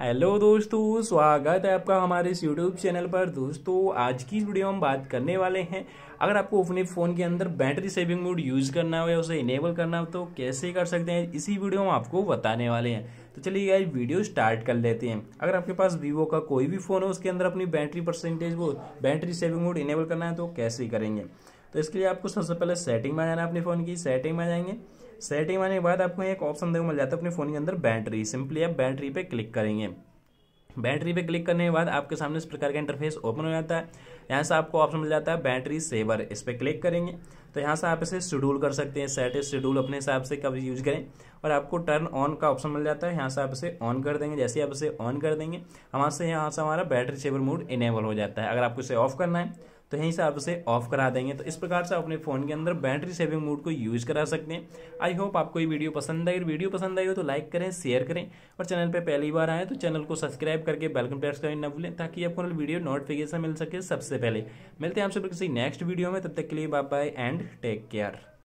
hello दोस्तों स्वागत है आपका हमारे इस यूट्यूब चैनल पर दोस्तों आज की वीडियो हम बात करने वाले हैं अगर आपको अपने फ़ोन के अंदर बैटरी सेविंग मोड यूज़ करना हो या उसे इनेबल करना हो तो कैसे कर सकते हैं इसी वीडियो हम आपको बताने वाले हैं तो चलिए यार वीडियो स्टार्ट कर लेते हैं अगर आपके पास वीवो का कोई भी फ़ोन हो उसके अंदर अपनी बैटरी परसेंटेज वो बैटरी सेविंग मोड इनेबल करना है तो कैसे करेंगे तो इसके लिए आपको सबसे पहले सेटिंग में जाना है अपने फ़ोन की सेटिंग में जाएंगे सेटिंग में आने के बाद आपको एक ऑप्शन देखो मिल जाता है अपने फ़ोन के अंदर बैटरी सिंपली आप बैटरी पर क्लिक करेंगे बैटरी पे क्लिक करने के बाद आपके सामने इस प्रकार का इंटरफेस ओपन हो जाता है यहाँ से आपको ऑप्शन मिल जाता है बैटरी सेवर इस पर क्लिक करेंगे तो यहाँ से आप इसे शेड्यूल कर सकते हैं सेट शेड्यूल अपने हिसाब से कब यूज करें और आपको टर्न ऑन का ऑप्शन मिल जाता है यहाँ से आप इसे ऑन कर देंगे जैसे आप इसे ऑन कर देंगे हमारे से यहाँ से हमारा बैटरी सेवर मूड इनेबल हो जाता है अगर आपको इसे ऑफ करना है तो यहीं से आप उसे ऑफ करा देंगे तो इस प्रकार से आप अपने फ़ोन के अंदर बैटरी सेविंग मोड को यूज करा सकते हैं आई होप आपको ये वीडियो पसंद आई वीडियो पसंद आई हो तो लाइक करें शेयर करें और चैनल पर पहली बार आए तो चैनल को सब्सक्राइब करके बेलकन प्रेस करें ना भूलें ताकि आपको वीडियो नोटिफिकेशन मिल सके सबसे पहले मिलते हैं आपसे किसी नेक्स्ट वीडियो में तब तक के लिए bye bye and take care